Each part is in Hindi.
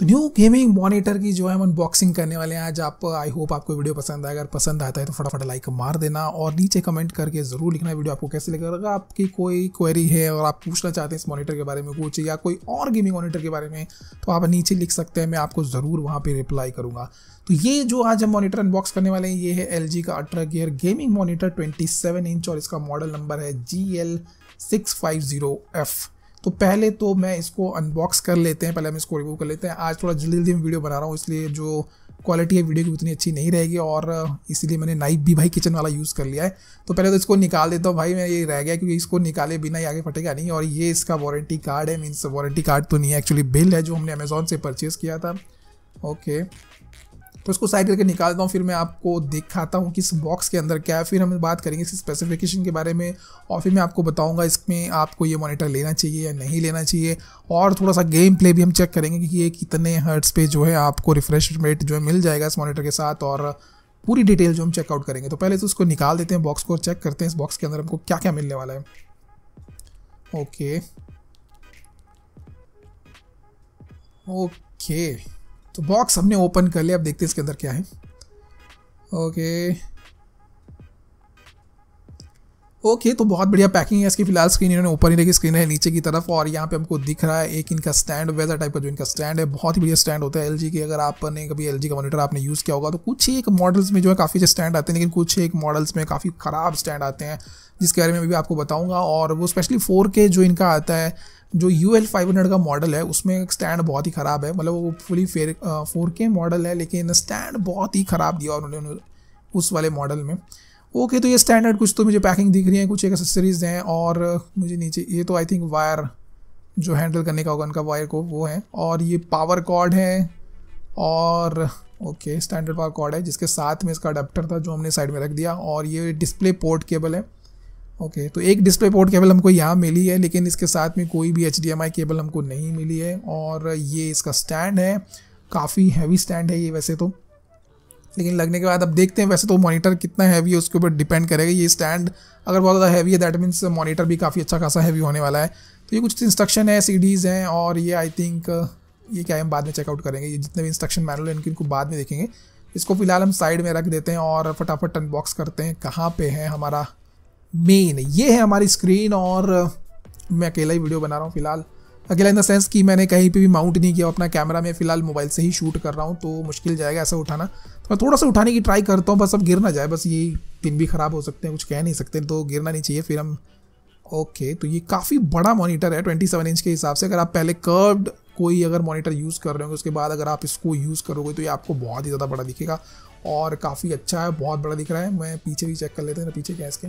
तो न्यू गेमिंग मॉनिटर की जो है हम अनबॉक्सिंग करने वाले हैं आज आप आई होप आपको वीडियो पसंद आए अगर पसंद आता है तो फटाफट लाइक मार देना और नीचे कमेंट करके ज़रूर लिखना वीडियो आपको कैसे लगेगा अगर आपकी कोई क्वेरी है और आप पूछना चाहते हैं इस मॉनिटर के बारे में कुछ या कोई और गेमिंग मॉनिटर के बारे में तो आप नीचे लिख सकते हैं मैं आपको ज़रूर वहाँ पर रिप्लाई करूँगा तो ये जो आज हम मॉनिटर अनबॉक्स करने वाले हैं ये है एल का ultra gear gaming monitor twenty inch और इसका मॉडल नंबर है G L six five zero F तो पहले तो मैं इसको अनबॉक्स कर लेते हैं पहले हम इसको रिव्यू कर लेते हैं आज थोड़ा जल्दी जल्दी मैं वीडियो बना रहा हूँ इसलिए जो क्वालिटी है वीडियो की उतनी अच्छी नहीं रहेगी और इसीलिए मैंने नाइफ भी भाई किचन वाला यूज़ कर लिया है तो पहले तो इसको निकाल देता हूँ भाई मैं ये रह गया क्योंकि इसको निकाले बिना ही आगे फटेगा नहीं और ये इसका वारंटी कार्ड है मीन्स वारंटी कार्ड तो नहीं है एक्चुअली बिल है जो हमने अमेज़ोन से परचेज़ किया था ओके okay. तो इसको साइड करके निकालता हूँ फिर मैं आपको दिखाता हूँ कि इस बॉक्स के अंदर क्या है फिर हम बात करेंगे इसकी स्पेसिफिकेशन के बारे में और फिर मैं आपको बताऊँगा इसमें आपको ये मॉनिटर लेना चाहिए या नहीं लेना चाहिए और थोड़ा सा गेम प्ले भी हम चेक करेंगे कि ये कितने हर्ट्स पे जो है आपको रिफ्रेश रेट जो है मिल जाएगा इस मॉनिटर के साथ और पूरी डिटेल जो हम चेकआउट करेंगे तो पहले तो उसको निकाल देते हैं बॉक्स को चेक करते हैं इस बॉक्स के अंदर हमको क्या क्या मिलने वाला है ओके ओके तो बॉक्स हमने ओपन कर लिया अब देखते हैं इसके अंदर क्या है ओके ओके तो बहुत बढ़िया पैकिंग है इसकी फिलहाल स्क्रीन इन्होंने ऊपर ही रखी स्क्रीन है नीचे की तरफ और यहाँ पे हमको दिख रहा है एक इनका स्टैंड वेजर टाइप का जो इनका स्टैंड है बहुत ही बढ़िया स्टैंड होता है एल के अगर आपने कभी एल का मॉनिटर आपने यूज़ किया होगा तो कुछ एक मॉडल्स में जो है काफ़ी स्टैंड आते हैं लेकिन कुछ एक मॉडल्स में काफ़ी ख़राब स्टैंड आते हैं जिसके बारे में भी आपको बताऊँगा और वो स्पेशली फोर जो इनका आता है जो यू एल फाइव हंड्रेड का मॉडल है उसमें स्टैंड बहुत ही ख़राब है मतलब वो फुली फेयर फोर के मॉडल है लेकिन स्टैंड बहुत ही ख़राब दिया उन्होंने उस वाले मॉडल में ओके okay, तो ये स्टैंडर्ड कुछ तो मुझे पैकिंग दिख रही है कुछ एक्सेसरीज हैं और मुझे नीचे ये तो आई थिंक वायर जो हैंडल करने का होगा उनका वायर को वो है और ये पावर कॉर्ड है और ओके स्टैंडर्ड पावर कॉर्ड है जिसके साथ में इसका अडेप्टर था जो हमने साइड में रख दिया और ये डिस्प्ले पोर्ट केबल है ओके तो एक डिस्प्ले पोर्ट केबल हमको यहाँ मिली है लेकिन इसके साथ में कोई भी एच केबल हमको नहीं मिली है और ये इसका स्टैंड है काफ़ी हैवी स्टैंड है ये वैसे तो लेकिन लगने के बाद अब देखते हैं वैसे तो मॉनिटर कितना हैवी है उसके ऊपर डिपेंड करेगा ये स्टैंड अगर बहुत ज़्यादा हैवी है दैट मीन्स मॉनिटर भी काफ़ी अच्छा खासा हैवी होने वाला है तो ये कुछ इंस्ट्रक्शन है सीडीज़ हैं और ये आई थिंक ये क्या है हम बाद में चेकआउट करेंगे ये जितने भी इंस्ट्रक्शन मैनुअल है इनकी इनको बाद में देखेंगे इसको फिलहाल हम साइड में रख देते हैं और फटाफट अनबॉक्स करते हैं कहाँ पर है हमारा मेन ये है हमारी स्क्रीन और मैं अकेला ही वीडियो बना रहा हूँ फिलहाल अकेला इन द सेंस कि मैंने कहीं पे भी माउंट नहीं किया अपना कैमरा में फिलहाल मोबाइल से ही शूट कर रहा हूँ तो मुश्किल जाएगा ऐसा उठाना तो मैं थोड़ा सा उठाने की ट्राई करता हूँ बस अब गिर ना जाए बस ये दिन भी ख़राब हो सकते हैं कुछ कह नहीं सकते तो गिरना नहीं चाहिए फिर हम ओके तो ये काफ़ी बड़ा मोनीटर है ट्वेंटी इंच के हिसाब से अगर आप पहले कर्व्ड कोई अगर मोनीटर यूज़ कर रहे होंगे उसके बाद अगर आप इसको यूज़ करोगे तो ये आपको बहुत ही ज़्यादा बड़ा दिखेगा और काफ़ी अच्छा है बहुत बड़ा दिख रहा है मैं पीछे भी चेक कर लेते हैं पीछे क्या इसके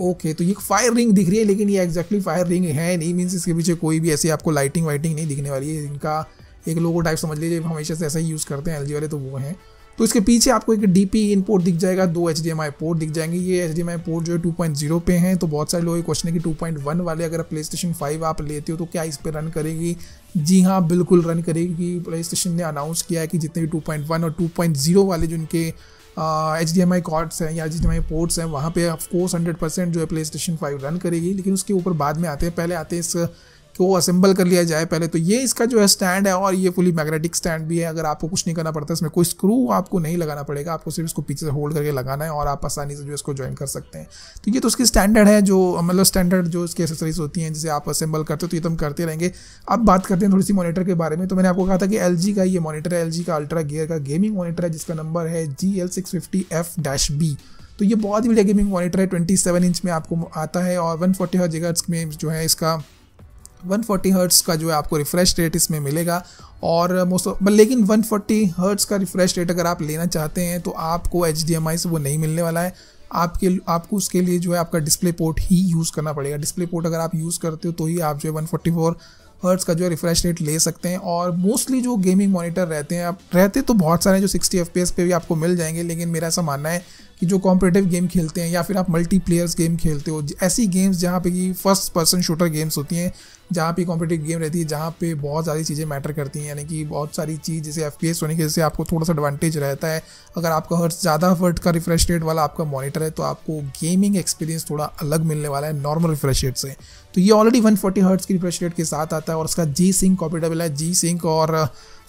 ओके तो ये फायर रिंग दिख रही है लेकिन ये एक्जैक्टली फायर रिंग है नहीं मीन्स इसके पीछे कोई भी ऐसी आपको लाइटिंग वाइटिंग नहीं दिखने वाली है इनका एक लोगो टाइप समझ लीजिए हमेशा से ऐसा ही यूज़ करते हैं एल वाले तो वो हैं तो इसके पीछे आपको एक डी पी इनपोर्ट दिख जाएगा दो एच पोर्ट दिख जाएंगे ये एच पोर्ट जो है जीरो पे हैं तो बहुत सारे लोग ये क्वेश्चन है कि वन वाले अगर प्ले स्टेशन फाइव आप लेते हो तो क्या इस पर रन करेगी जी हाँ बिल्कुल रन करेगी प्ले स्टेशन ने अनाउंस किया है कि जितने भी वन और जीरो वाले जो इनके H D M I cords हैं या H D M I ports हैं वहाँ पे ऑफकोर्स हंड्रेड परसेंट जो है प्ले स्टेशन फाइव रन करेगी लेकिन उसके ऊपर बाद में आते हैं पहले आते हैं इस कि वो असेंबल कर लिया जाए पहले तो ये इसका जो है स्टैंड है और ये फुली मैग्नेटिक स्टैंड भी है अगर आपको कुछ नहीं करना पड़ता इसमें कोई स्क्रू आपको नहीं लगाना पड़ेगा आपको सिर्फ इसको पीछे से होल्ड करके लगाना है और आप आसानी से जो इसको ज्वाइन कर सकते हैं तो ये तो उसकी स्टैंडर्ड है जो मतलब स्टैंडर्ड जो इसकी एसेसरीज होती हैं जिसे आप असेंबल करते हो तो ये तो हम करते रहेंगे अब बात करते हैं थोड़ी सी मोनीटर के बारे में तो मैंने आपको कहा था कि एल का ये मोनीटर है एल का अल्ट्रा गियर का गेमिंग मोनीटर है जिसका नंबर है G L six fifty F dash B तो ये बहुत ही बढ़िया गेमिंग मॉनिटर है 27 इंच में आपको आता है और 140 फोर्टी में जो है इसका वन फोर्टी हर्ट्स का जो है आपको रिफ्रेश रेट इसमें मिलेगा और मोस्ट लेकिन वन फोर्टी हर्ट्स का रिफ्रेश रेट अगर आप लेना चाहते हैं तो आपको एच से वो नहीं मिलने वाला है आपके आपको उसके लिए जो है आपका डिस्प्ले पोर्ट ही यूज़ करना पड़ेगा डिस्प्ले पोर्ट अगर आप यूज़ करते हो तो ही आप जो है वन फोर्टी फोर हर्ट्स का जो है रिफ्रेश रेट ले सकते हैं और मोस्टली जो गेमिंग मॉनिटर रहते हैं आप रहते तो बहुत सारे जो सिक्सटी एफ पे भी आपको मिल जाएंगे लेकिन मेरा ऐसा मानना है कि जो कॉम्पिटेटिव गेम खेलते हैं या फिर आप मल्टी प्लेयर्स गेम खेलते हो ऐसी गेम्स जहाँ पे कि फर्स्ट पर्सन शूटर गेम्स होती हैं जहाँ पे कॉम्पिटेटिव गेम रहती है जहाँ पे बहुत सारी चीज़ें मैटर करती हैं यानी कि बहुत सारी चीज़ जैसे एफ होने की वजह से आपको थोड़ा सा एडवांटेज रहता है अगर आपका हर ज़्यादा फर्ट का रिफ्रेश रेट वाला आपका मॉनिटर है तो आपको गेमिंग एक्सपीरियंस थोड़ा अलग मिलने वाला है नॉर्मल रिफ्रेश रेट से तो ये ऑलरेडी वन फोर्टी हर्ट्स की रिफ्रेश रेट के साथ आता है और उसका जी सिंक कॉम्पिटेबल है जी सिंक और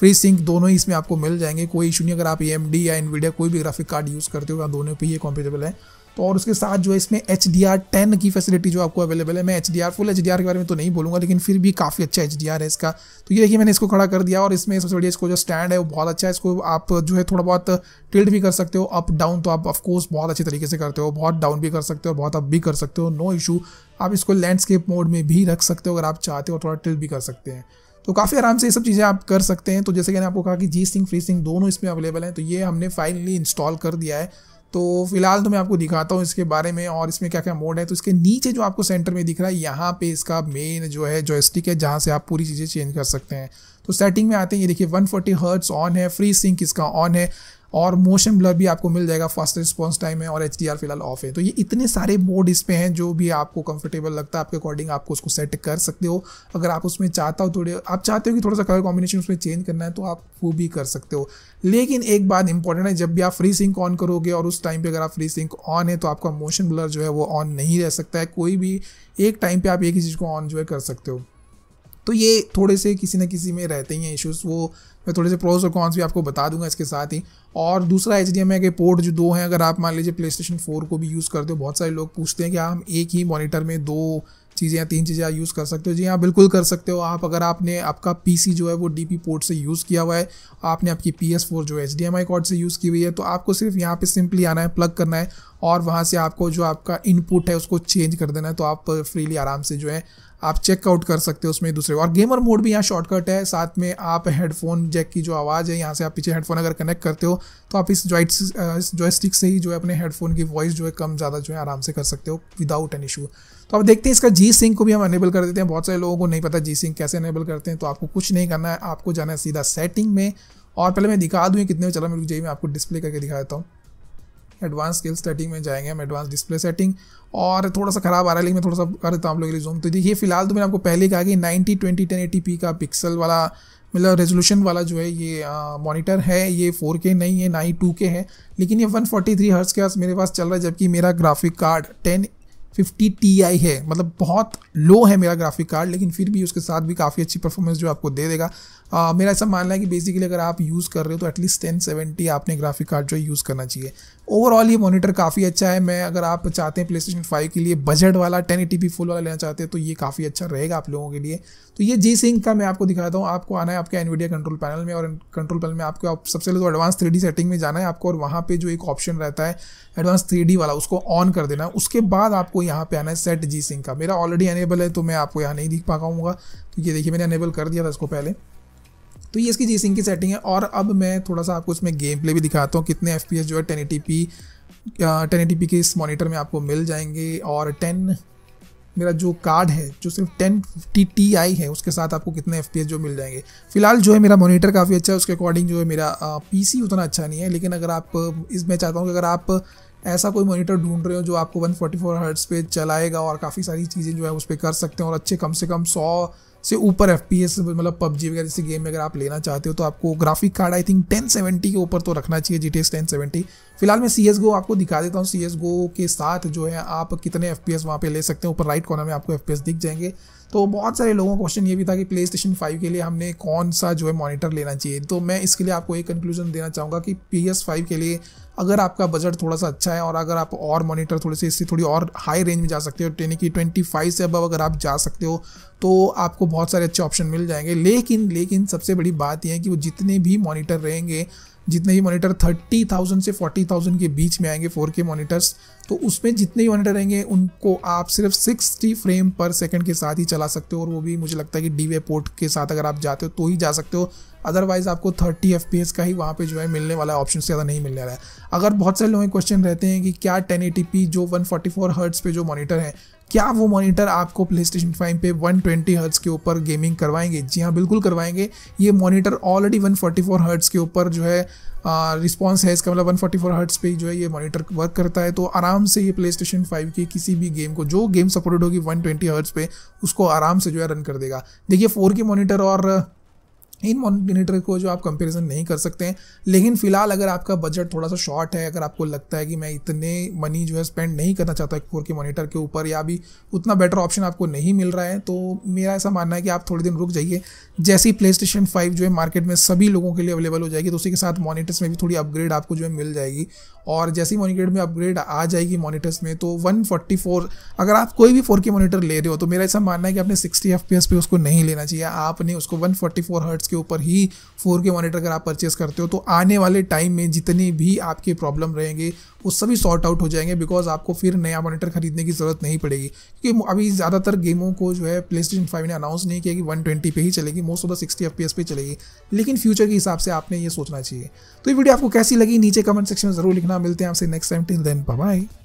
फ्री सिंक दोनों ही इसमें आपको मिल जाएंगे कोई इशू नहीं अगर आप ए या इन कोई भी ग्राफिक कार्ड यूज़ करते हो तो दोनों पर ये कॉम्पेटेबल है तो और उसके साथ जो है इसमें एच डी आर टेन की फैसिलिटी जो आपको अवेलेबल है मैं H D R full H D R के बारे में तो नहीं बोलूँगा लेकिन फिर भी काफ़ी अच्छा एच डी आर है इसका तो ये देखिए मैंने इसको खड़ा कर दिया और इसमें सबसे बढ़िया इसको जो स्टैंड है वो बहुत अच्छा है इसको आप जो है थोड़ा बहुत टिल्ट भी कर सकते हो अप डाउन तो आप ऑफकोर्स बहुत अच्छे तरीके से करते हो बहुत डाउन भी कर सकते हो बहुत अप भी कर सकते हो नो इशू आप इसको लैंडस्केप मोड में भी रख सकते हो अगर आप चाहते हो थोड़ा टिल्ट भी कर सकते हैं तो काफ़ी आराम से ये सब चीज़ें आप कर सकते हैं तो जैसे कि मैंने आपको कहा कि जी सिंह फ्री सिंह दोनों इसमें अवेलेबल हैं तो ये हमने फाइनली इंस्टॉल कर दिया है तो फिलहाल तो मैं आपको दिखाता हूँ इसके बारे में और इसमें क्या क्या मोड है तो इसके नीचे जो आपको सेंटर में दिख रहा है यहाँ पे इसका मेन जो है जॉयस्टिक है जहाँ से आप पूरी चीज़ें चेंज कर सकते हैं तो सेटिंग में आते हैं ये देखिए 140 फोर्टी हर्ट्स ऑन है फ्री सिंक इसका ऑन है और मोशन ब्लर भी आपको मिल जाएगा फास्ट रिस्पॉन्स टाइम है और एच फिलहाल ऑफ है तो ये इतने सारे मोड इस पर हैं जो भी आपको कंफर्टेबल लगता है आपके अकॉर्डिंग आपको उसको सेट कर सकते हो अगर आप उसमें चाहता हो थोड़े आप चाहते हो कि थोड़ा सा कलर कॉम्बिनेशन उसमें चेंज करना है तो आप वो भी कर सकते हो लेकिन एक बात इंपॉर्टेंट है जब भी आप फ्री सिंक ऑन करोगे और उस टाइम पर अगर आप फ्री सिंक ऑन है तो आपका मोशन ब्लर जो है वो ऑन नहीं रह सकता है कोई भी एक टाइम पर आप एक ही चीज़ को ऑन जो है कर सकते हो तो ये थोड़े से किसी न किसी में रहते ही हैं इश्यूज़ वो मैं थोड़े से प्रोज और कॉन्स भी आपको बता दूंगा इसके साथ ही और दूसरा एच डी एम आई के पोर्ट जो दो हैं अगर आप मान लीजिए प्ले स्टेशन फोर को भी यूज़ करते हो बहुत सारे लोग पूछते हैं कि हम एक ही मॉनिटर में दो चीज़ें या तीन चीज़ें यूज़ कर सकते हो जी हाँ बिल्कुल कर सकते हो आप अगर आपने आपका पीसी जो है वो डीपी पोर्ट से यूज़ किया हुआ है आपने आपकी पी एस फोर जो H D M I cord से यूज़ की हुई है तो आपको सिर्फ यहाँ पे सिंपली आना है प्लग करना है और वहाँ से आपको जो आपका इनपुट है उसको चेंज कर देना है तो आप फ्रीली आराम से जो है आप चेकआउट कर सकते हो उसमें दूसरे और गेमर मोड भी यहाँ शॉर्टकट है साथ में आप हेडफोन जैक की जो आवाज़ है यहाँ से आप पीछे हेडफोन अगर कनेक्ट करते हो तो आप इस जॉइट जॉयस्टिक से ही जो है अपने हेडफोन की वॉइस जो है कम ज़्यादा जो है आराम से कर सकते हो विदाउट एन इशू तो आप देखते हैं इसका जी सिंक को भी हम अनेबल कर देते हैं बहुत सारे लोगों को नहीं पता जी सिंक कैसे अनेबल करते हैं तो आपको कुछ नहीं करना है आपको जाना है सीधा सेटिंग में और पहले मैं दिखा दूँ कितने में चला मेरे रुक जाइए मैं आपको डिस्प्ले करके दिखा देता हूँ एडवांस स्किल सेटिंग में जाएंगे हम एडवांस डिस्प्ले सेटिंग और थोड़ा सा खराब आ रहा है लेकिन मैं थोड़ा सा कर देता हूँ आप लोग के लिए जूम तो देखिए फिलहाल तो मैंने आपको पहले कहा कि ninety twenty ten eighty P का पिक्सल वाला मतलब रेजोल्यूशन वाला जो है ये मॉनिटर है ये फोर के नहीं है ना ही के है लेकिन ये वन फोर्टी थ्री हर्ट्स के पास मेरे पास चल रहा है जबकि मेरा graphic card ten fifty T I है मतलब बहुत लो है मेरा ग्राफिक कार्ड लेकिन फिर भी उसके साथ भी काफ़ी अच्छी परफॉर्मेंस जो आपको दे देगा आ, मेरा ऐसा मानना है कि बेसिकली अगर आप यूज़ कर रहे हो तो एटलीस्ट टेन सेवेंटी आपने ग्राफिक कार्ड जो है यूज़ करना चाहिए ओवरऑल ये मॉनिटर काफ़ी अच्छा है मैं अगर आप चाहते हैं प्ले स्टेशन फाइव के लिए बजट वाला टेन एटी फुल वाला लेना चाहते हैं तो ये काफ़ी अच्छा रहेगा आप लोगों के लिए तो ये जी सिंह का मैं आपको दिखाता हूँ आपको आना है आपके एनवीडिया कंट्रोल पैनल में और कंट्रोल पैनल में आपको आप सबसे पहले तो एडवांस थ्री सेटिंग में जाना है आपको और वहाँ पर जो एक ऑप्शन रहता है एडवांस थ्री वाला उसको ऑन कर देना है उसके बाद आपको यहाँ पे आना है सेट जी सिंह का मेरा ऑलरेडी अनेबल है तो मैं आपको यहाँ नहीं दिख पा पाऊँगा तो ये देखिए मैंने अनेबल कर दिया था इसको पहले तो ये इसकी जीसिंग सिंह की सेटिंग है और अब मैं थोड़ा सा आपको इसमें गेम प्ले भी दिखाता हूँ कितने एफ जो है ten P ten eighty P के इस मॉनिटर में आपको मिल जाएंगे और टेन मेरा जो कार्ड है जो सिर्फ टेन फिफ्टी टी आई है उसके साथ आपको कितने एफ जो मिल जाएंगे फिलहाल जो है मेरा मॉनिटर काफ़ी अच्छा है उसके अकॉर्डिंग जो है मेरा पीसी उतना अच्छा नहीं है लेकिन अगर आप इस मैं चाहता हूँ कि अगर आप ऐसा कोई मॉनिटर ढूंढ रहे हो जो आपको 144 हर्ट्स पे चलाएगा और काफ़ी सारी चीज़ें जो है उस पर कर सकते हैं और अच्छे कम से कम सौ से ऊपर एफ मतलब पबजी वगैरह जैसे गेम में अगर आप लेना चाहते हो तो आपको graphic card I think seventy के ऊपर तो रखना चाहिए जी टी एस फिलहाल मैं सी एस गो आपको दिखा देता हूँ सी एस गो के साथ जो है आप कितने एफ पी एस वहाँ पर ले सकते हैं ऊपर राइट कॉर्नर में आपको एफ पी एस दिख जाएंगे तो बहुत सारे लोगों का क्वेश्चन ये भी था कि प्ले स्टेशन फाइव के लिए हमने कौन सा जो है मॉनिटर लेना चाहिए तो मैं इसके लिए आपको एक कंक्लूजन देना चाहूँगा कि पी एस फाइव के लिए अगर आपका बजट थोड़ा सा अच्छा है और अगर आप और मॉनिटर थोड़े से इससे थोड़ी और हाई रेंज में जा सकते हो यानी कि ट्वेंटी फाइव से अब अगर आप जा सकते हो तो आपको बहुत सारे अच्छे ऑप्शन मिल जाएंगे लेकिन लेकिन सबसे बड़ी बात यह है कि वो जितने भी मॉनिटर रहेंगे जितने ही मॉनिटर 30,000 से 40,000 के बीच में आएंगे 4K मॉनिटर्स तो उसमें जितने ही मॉनिटर रहेंगे उनको आप सिर्फ 60 फ्रेम पर सेकंड के साथ ही चला सकते हो और वो भी मुझे लगता है कि डी पोर्ट के साथ अगर आप जाते हो तो ही जा सकते हो अदरवाइज आपको 30 एफ का ही वहाँ पे जो है मिलने वाला है ऑप्शन ज़्यादा नहीं मिलने वाला है अगर बहुत सारे लोगों के क्वेश्चन रहते हैं कि क्या टेन जो वन फोर्टी पे जो मॉनिटर है क्या वो मॉनिटर आपको प्ले स्टेशन फाइव पे वन ट्वेंटी हर्ट्स के ऊपर गेमिंग करवाएंगे जी हाँ बिल्कुल करवाएंगे ये monitor already one forty four hertz के ऊपर जो है रिस्पॉन्स है इसका मतलब वन फोर्टी फोर हर्ट्स पे जो है ये मॉनिटर वर्क करता है तो आराम से ये प्ले स्टेशन फाइव की किसी भी गेम को जो गेम सपोर्टेड होगी वन ट्वेंटी हर्ट्स पे उसको आराम से जो है रन कर देगा देखिए फोर के मोनिटर और इन मॉनिटर को जो आप कंपैरिजन नहीं कर सकते हैं लेकिन फिलहाल अगर आपका बजट थोड़ा सा शॉर्ट है अगर आपको लगता है कि मैं इतने मनी जो है स्पेंड नहीं करना चाहता फोर के मॉनिटर के ऊपर या भी उतना बेटर ऑप्शन आपको नहीं मिल रहा है तो मेरा ऐसा मानना है कि आप थोड़े दिन रुक जाइए जैसे ही प्ले स्टेशन फाइव जो है मार्केट में सभी लोगों के लिए अवेलेबल हो जाएगी तो उसी के साथ मॉनिटर्स में भी थोड़ी अपग्रेड आपको जो है मिल जाएगी और जैसे ही में अपग्रेड आ जाएगी मोनिटर्स में तो 144 अगर आप कोई भी 4K मॉनिटर ले रहे हो तो मेरा ऐसा मानना है कि आपने 60 एफ पे उसको नहीं लेना चाहिए आपने उसको 144 हर्ट्स के ऊपर ही 4K मॉनिटर अगर आप परचेस करते हो तो आने वाले टाइम में जितने भी आपके प्रॉब्लम रहेंगे वो सभी सॉर्ट आउट हो जाएंगे बिकॉज आपको फिर नया मॉनिटर खरीदने की ज़रूरत नहीं पड़ेगी क्योंकि अभी ज़्यादातर गेमों को जो है प्ले स्टेशन फाइव ने अनाउंस नहीं किया कि वन ट्वेंटी पे ही चलेगी most of the sixty F पे चलेगी लेकिन फ्यूचर के हिसाब से आपने ये सोचना चाहिए तो ये वीडियो आपको कैसी लगी नीचे कमेंट सेक्शन में ज़रूर लिखना ना मिलते हैं आपसे next time till then bye